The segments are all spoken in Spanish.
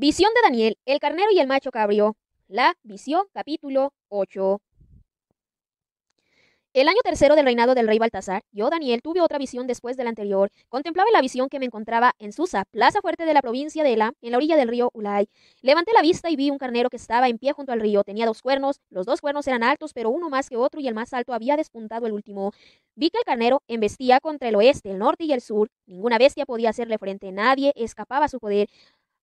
Visión de Daniel, el carnero y el macho cabrio. La visión, capítulo 8. El año tercero del reinado del rey Baltasar, yo, Daniel, tuve otra visión después de la anterior. Contemplaba la visión que me encontraba en Susa, plaza fuerte de la provincia de Elam, en la orilla del río Ulay. Levanté la vista y vi un carnero que estaba en pie junto al río. Tenía dos cuernos, los dos cuernos eran altos, pero uno más que otro y el más alto había despuntado el último. Vi que el carnero embestía contra el oeste, el norte y el sur. Ninguna bestia podía hacerle frente, nadie escapaba a su poder.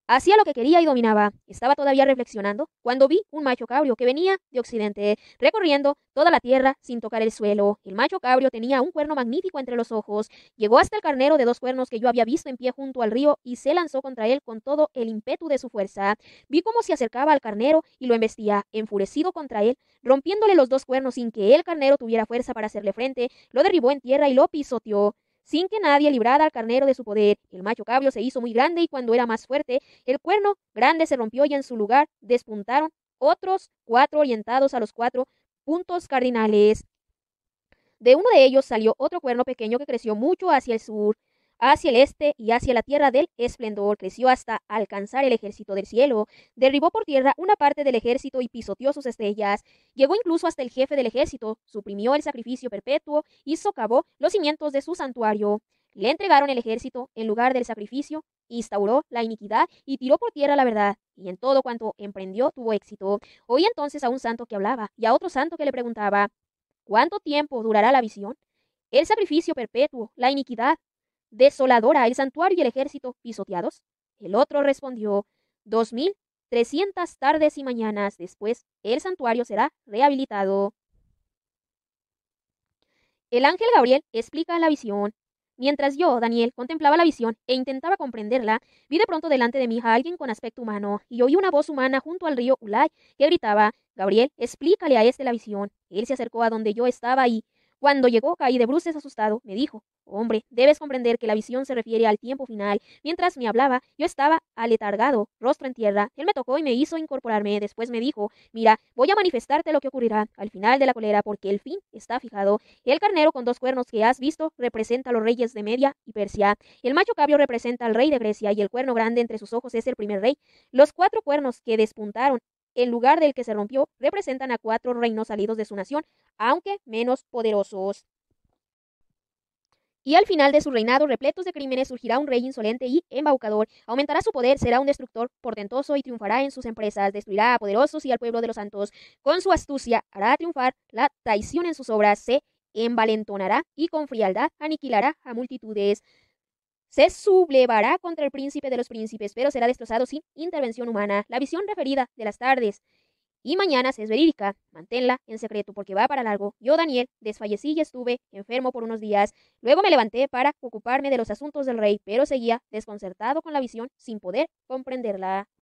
Hacía lo que quería y dominaba. Estaba todavía reflexionando cuando vi un macho cabrio que venía de Occidente, recorriendo toda la tierra sin tocar el suelo. El macho cabrio tenía un cuerno magnífico entre los ojos. Llegó hasta el carnero de dos cuernos que yo había visto en pie junto al río y se lanzó contra él con todo el ímpetu de su fuerza. Vi cómo se acercaba al carnero y lo embestía, enfurecido contra él, rompiéndole los dos cuernos sin que el carnero tuviera fuerza para hacerle frente. Lo derribó en tierra y lo pisoteó sin que nadie librara al carnero de su poder. El macho cabrio se hizo muy grande y cuando era más fuerte, el cuerno grande se rompió y en su lugar despuntaron otros cuatro orientados a los cuatro puntos cardinales. De uno de ellos salió otro cuerno pequeño que creció mucho hacia el sur hacia el este y hacia la tierra del esplendor, creció hasta alcanzar el ejército del cielo, derribó por tierra una parte del ejército y pisoteó sus estrellas, llegó incluso hasta el jefe del ejército, suprimió el sacrificio perpetuo y socavó los cimientos de su santuario. Le entregaron el ejército en lugar del sacrificio, instauró la iniquidad y tiró por tierra la verdad, y en todo cuanto emprendió tuvo éxito. Oí entonces a un santo que hablaba y a otro santo que le preguntaba, ¿cuánto tiempo durará la visión? El sacrificio perpetuo, la iniquidad, desoladora el santuario y el ejército pisoteados? El otro respondió, dos mil trescientas tardes y mañanas después el santuario será rehabilitado. El ángel Gabriel explica la visión. Mientras yo, Daniel, contemplaba la visión e intentaba comprenderla, vi de pronto delante de mí a alguien con aspecto humano y oí una voz humana junto al río Ulay que gritaba, Gabriel, explícale a este la visión. Él se acercó a donde yo estaba y, cuando llegó, caí de bruces asustado. Me dijo, hombre, debes comprender que la visión se refiere al tiempo final. Mientras me hablaba, yo estaba aletargado, rostro en tierra. Él me tocó y me hizo incorporarme. Después me dijo, mira, voy a manifestarte lo que ocurrirá al final de la colera porque el fin está fijado. El carnero con dos cuernos que has visto representa a los reyes de Media y Persia. El macho cabio representa al rey de Grecia y el cuerno grande entre sus ojos es el primer rey. Los cuatro cuernos que despuntaron en lugar del que se rompió, representan a cuatro reinos salidos de su nación, aunque menos poderosos. Y al final de su reinado, repletos de crímenes, surgirá un rey insolente y embaucador. Aumentará su poder, será un destructor portentoso y triunfará en sus empresas. Destruirá a poderosos y al pueblo de los santos. Con su astucia hará triunfar la traición en sus obras. Se envalentonará y con frialdad aniquilará a multitudes se sublevará contra el príncipe de los príncipes, pero será destrozado sin intervención humana. La visión referida de las tardes y mañanas es verídica. Manténla en secreto porque va para largo. Yo, Daniel, desfallecí y estuve enfermo por unos días. Luego me levanté para ocuparme de los asuntos del rey, pero seguía desconcertado con la visión sin poder comprenderla.